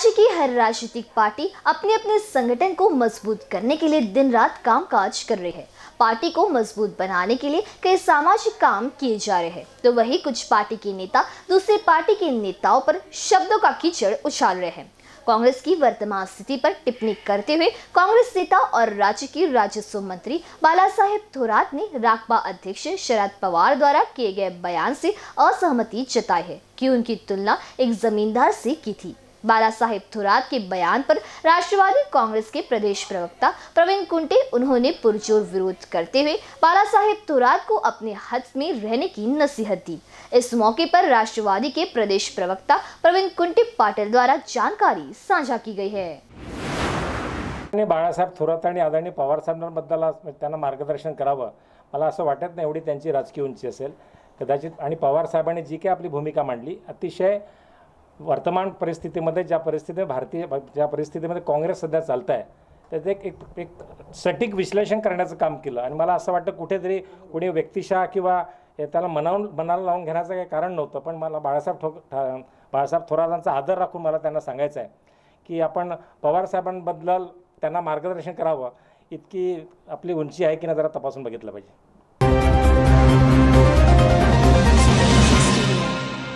राज्य की हर राजनीतिक पार्टी अपने अपने संगठन को मजबूत करने के लिए दिन रात काम काज कर रही है पार्टी को मजबूत बनाने के लिए कई सामाजिक काम किए जा रहे हैं तो वही कुछ पार्टी के नेता दूसरे पार्टी के नेताओं पर शब्दों का कीचड़ उछाल रहे हैं कांग्रेस की वर्तमान स्थिति पर टिप्पणी करते हुए कांग्रेस नेता और राज्य के राजस्व मंत्री बाला साहेब थोरात ने राकपा अध्यक्ष शरद पवार द्वारा किए गए बयान से असहमति जताई है कि उनकी तुलना एक जमींदार से की थी बाला साहेब थोरात के बयान पर राष्ट्रवादी कांग्रेस के प्रदेश प्रवक्ता प्रवीण कुंटे उन्होंने पुरजोर विरोध करते हुए बाला साहेब थोरात को अपने हद में रहने की नसीहत दी इस मौके पर राष्ट्रवादी के प्रदेश प्रवक्ता प्रवीण कुंटे पाटिल द्वारा जानकारी साझा की गई है बाळासाहेब थोरात आणि आदरणीय पवार साहेबांबद्दल त्यांना मार्गदर्शन करावं मला असं वाटत नाही एवढी त्यांची राजकीय उंची असेल कदाचित आणि पवार साहेबांनी जी काही आपली भूमिका मांडली अतिशय वर्तमान परिस्थितीमध्ये ज्या परिस्थितीत भारतीय ज्या परिस्थितीमध्ये काँग्रेस सध्या चालत आहे त्याचं एक एक एक सटीक विश्लेषण करण्याचं काम केलं आणि मला असं वाटतं कुठेतरी कुणी व्यक्तिशः किंवा त्याला मनावून मनाला लावून घेण्याचं काही कारण नव्हतं पण मला बाळासाहेब ठोक बाळासाहेब थोरातांचा आदर राखून मला त्यांना सांगायचं आहे की आपण पवारसाहेबांबद्दल त्यांना मार्गदर्शन करावं इतकी आपली उंची आहे की ना जरा तपासून बघितलं पाहिजे